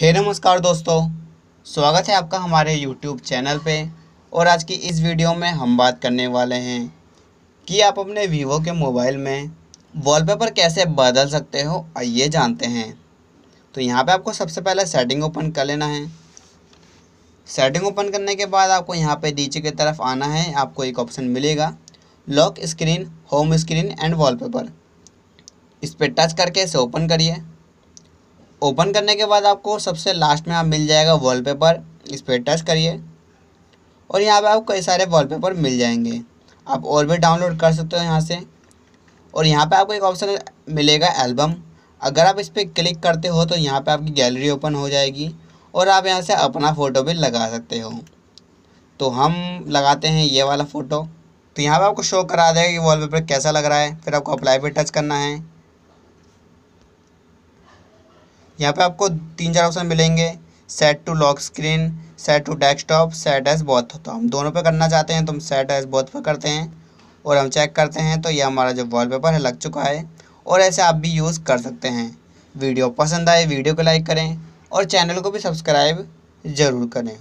हे नमस्कार दोस्तों स्वागत है आपका हमारे YouTube चैनल पे और आज की इस वीडियो में हम बात करने वाले हैं कि आप अपने वीवो के मोबाइल में वॉलपेपर कैसे बदल सकते हो आइए जानते हैं तो यहाँ पे आपको सबसे पहले सेटिंग ओपन कर लेना है सेटिंग ओपन करने के बाद आपको यहाँ पे नीचे की तरफ आना है आपको एक ऑप्शन मिलेगा lock screen home screen and wallpaper इस पर टच करके इसे ओपन करिए ओपन करने के बाद आपको सबसे लास्ट में आप मिल जाएगा वॉलपेपर इस पर टच करिए और यहाँ पे आपको कई सारे वॉलपेपर मिल जाएंगे आप और भी डाउनलोड कर सकते हो यहाँ से और यहाँ पे आपको एक ऑप्शन मिलेगा एल्बम अगर आप इस पर क्लिक करते हो तो यहाँ पे आपकी गैलरी ओपन हो जाएगी और आप यहाँ से अपना फ़ोटो भी लगा सकते हो तो हम लगाते हैं ये वाला फ़ोटो तो यहाँ पर आपको शो करा देगा कि वॉल कैसा लग रहा है फिर आपको अप्लाई पर टच करना है यहाँ पे आपको तीन चार ऑप्शन मिलेंगे set to lock screen set to desktop set as both तो हम दोनों पे करना चाहते हैं तो हम सेट एज बोथ पे करते हैं और हम चेक करते हैं तो ये हमारा जो वॉलपेपर है लग चुका है और ऐसे आप भी यूज़ कर सकते हैं वीडियो पसंद आए वीडियो को लाइक करें और चैनल को भी सब्सक्राइब ज़रूर करें